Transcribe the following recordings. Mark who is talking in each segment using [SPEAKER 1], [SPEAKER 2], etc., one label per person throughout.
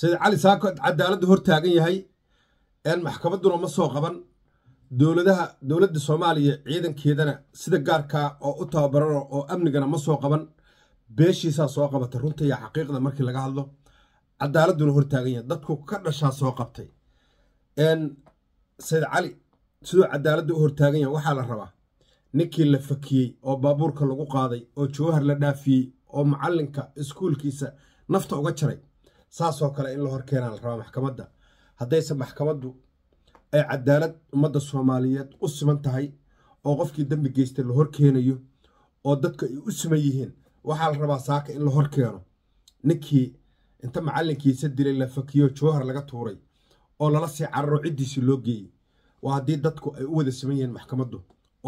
[SPEAKER 1] sayid cali saako cadaaladdu hor taagan yahay maxkamadduna ma soo qaban dowladaha dowladda soomaaliya ciidankeedana sida gaarkaa oo u tababarano oo amnigana ma soo qaban beeshiisaa soo qabatay runta iyo xaqiiqda markii laga hadlo cadaaladduna hortaagan yahay dadku ka dhashaa soo qabtay sayid cali siduu cadaaladda u hortaagan yahay waxaa la rabaa ninkii la fakiyey oo baabuurka lagu qaaday oo jawahar la dhaafiyey oo macalinka iskuulkiisa nafta uga jaray saasoo kale in la horkeenaa la rabaa maxkamadda haddayse maxkamaddu ay cadaalad ummadda soomaaliyeed u siman tahay oo qofkii dembi geystay la horkeenayo oo dadka ay u siman yihiin waxaa la rabaa saaka in la horkeeno ninkii inta macalinkiisa dilay la fakiyo jowhar laga tuuray oo lala sii cararo ciddiisii loo geeyey waa haddii dadku ay u wada siman yihiin maxkamaddu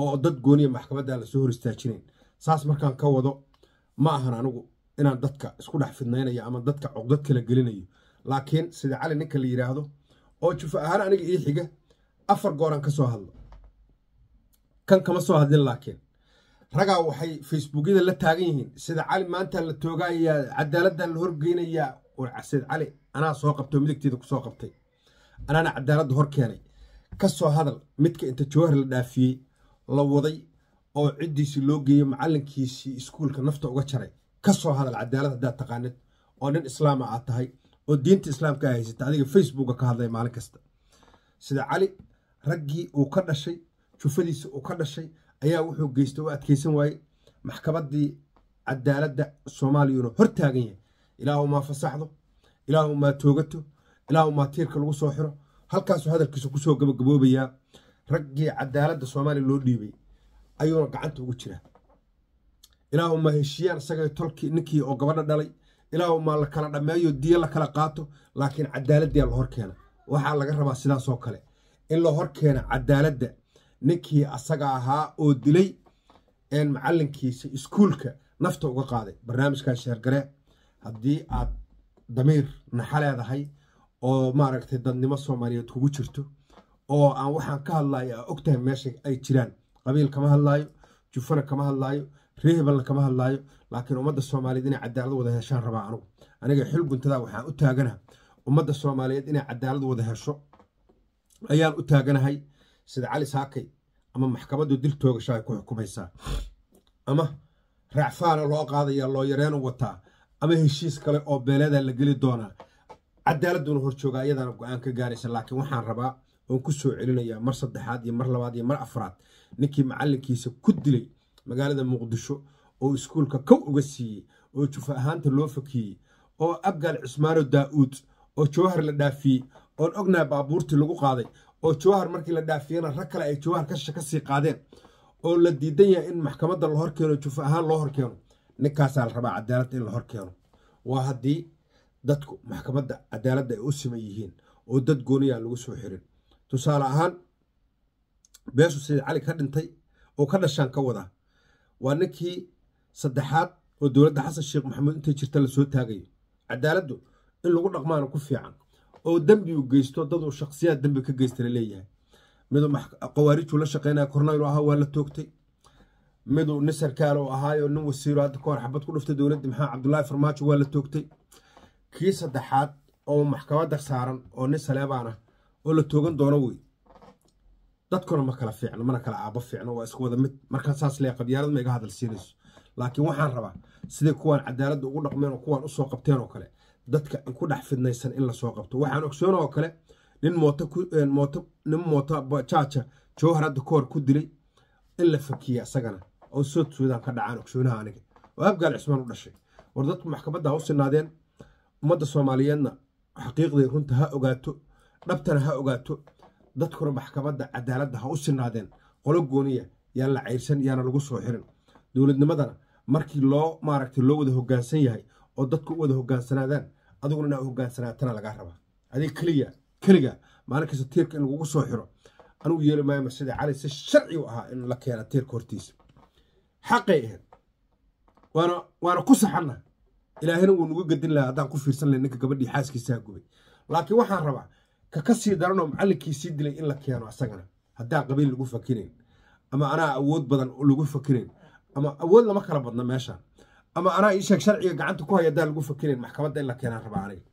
[SPEAKER 1] oo dad gooniya maxkamadda aan lasoo hor istaajinayn saas markaan ka wado ma ahan anigu inaan dadka isku dhex fidnaynayo ama dadka cogdad kala gelinayo laakiin sida cali ninka la yidhaahdo oo jufo ahaan aniga ii xiga afar gooran ka soo hadlo kan kama soo hadlin laakiin ragaa waxay facebookyada la taagan yihiin sida cali maanta la toogayaa cadaaladan la horgeynayaa sida cali anaa soo qabtay oo midigteeda kusoo qabtay anaana cadaaladda hor keenay ka soo hadal midka inta jawaar la dhaafiyey la waday oo ciddiisii loo geeyey macalinkiisii iskuulka nafta uga jaray ka soo hadal cadaalad haddaad taqaanid oo nin islaama ah aad tahay oo diinta islaamka a haysata adiga facebooka ka hadlay maalin kasta sida cali raggii uu ka dhashay jufadiisa uu ka dhashay ayaa wuxuu geystay u adkeysan waayey maxkamaddii cadaaladda soomaaliyuna hor taagan yahay ilaahumaa fasaxdo ilaah ilaahumaa toogato ilaah ilaahumaa tiirka lagu soo xiro halkaasuu hadalkiisa kusoo gabagaboobayaa raggii cadaaladda soomaaliya loo dhiibay ayuuna gacanta ugu jiraa ilaa uma heshiiyaan isaga tolkii ninkii oo gabadha dhalay ilaa uma la kala dhammeeyo diyo la kala qaato laakiin cadaaladdiyaa la keena waxaa laga rabaa sidaasoo kale in la horkeena cadaaladda ninkii asaga ahaa oo dilay macalinkiisa iskuulka nafta uga qaaday barnaamijkan sheergare haddii aad damiir naxa leedahay oo maaragtay dadnimo soomaaliyeed kugu jirto oo aan waxaan ka hadlaayo ogtahay meesha ay jiraan qabiil kama hadlaayo jufana kama hadlaayo reehebal lakama hadlaayo laakiin ummadda soomaaliyeed inay cadaalad wada heshaan rabaa anugu aniga xil guntada waxaan u taaganaha ummadda soomaaliyeed inay cadaalad wada hesho ayaan u taaganahay sida cali saakay ama maxkamaddu dil toogasha ay ku xukumaysaa ama raacfaana loo qaadaya loo yareenu wataa ama heshiis kale oo beeleeda la geli doonaa cadaaladduuna horjooga iyadaana go-aan ka gaaraysa laakiin waxaan rabaa oon ku soo celinayaa mar saddexaad iyo mar labaad iyo mar afraad ninkii macalinkiisa ku dilay magaalada muqdisho oo iskuulka kow uga siiyey oo jufa ahaanta loo fakiyey oo abgaal cismaano uud oo jawahar la dhaafiyey oon ognaa baabuurtii lagu qaaday oo jawahar markii la dhaafiyana rag kale ay jawahar kasha ka sii qaadeen oo la diidan yahay in maxkamadda la hor keeno jufa ahaan loo hor keeno ninkaasaa la rabaa cadaalada in la hor keeno waa haddii dadku maxkamadda cadaaladda ay u siman yihiin oo dad gooniyaa ah lagu soo xirin tusaale ahaan beeshu sayid cali ka dhintay oo ka dhashaan ka wadaa waa ninkii saddexaad oo dowladda xasan sheekh maxamuud intay jirta lasoo taagayo cadaaladdu in lagu dhaqmaana ku fiican oo dembi u geysto dad uu shakhsiyaad dembi ka geystana leeyahay miduu qawaarijuu la shaqeynaya kornayl ahaa waa la toogtay miduu nisarkaale u ahaayo nin wasiiro hadda kahor xabad ku dhuftay dowladda maxamed cabdulaahi farmaajo waa la toogtay kii saddexaad oo maxkamadda saaran oo nin saleebaan ah oo la toogan doono wey dadkuna ma kala fiicno mana kala aabo fiicno waa isku wada mid markaa saas leeya qabyaalad ma iga hadal siinayso laakiin waxaan rabaa siday kuwaan cadaaladda ugu dhaqmeen oo kuwaan usoo qabteen oo kale dadka ku dhex fidnaysan in lasoo qabto waxaan ogsoon oo kale nin mootonin mooto jaaja eh, jowhar hadda ka hor ku dilay in la fakiya isagana oo sood suudaan ka dhacaan ogsoonaha aniga oo abgaal cismaan u dhashay war dadku maxkamadda ha u sinaadeen ummadda soomaaliyeedna xaqiiqday runta ha ogaato dhabtana ha ogaato dadkuna maxkamada cadaaladda ha u sinaadeen qolo gooniya yaan la cayrsan yaana lagu soo xirin dowladnimadana markii loo maaragtay loo wada hogaansan yahay oo dadku u wada hogaansanaadaan adiguna inaa hogaansanaatana lagaa rabaa adig keliya keliga maalin kasta tiirka in lagugu soo xiro anugu yeeli maayma sida cali si sharci u ahaa in la keena tiirka hortiisa xaqay ahayd waana waana ku saxanna ilaahayna wuu nagu gadin lahaa haddaan ku fiirsan lahay ninka gabadhii xaaskiisaa gubay laakiin waxaan rabaa ka daran oo macallinkiisii dilay in la keeno asagana haddaa qabiil lagu fakirayn ama anaa awood badan lagu fakirayn ama awood lama kala badna meeshaan ama anaa ii sheeg sharciga gacanta ku hay haddaa lagu fakirayn maxkamadda in la keenaan rabaa aniga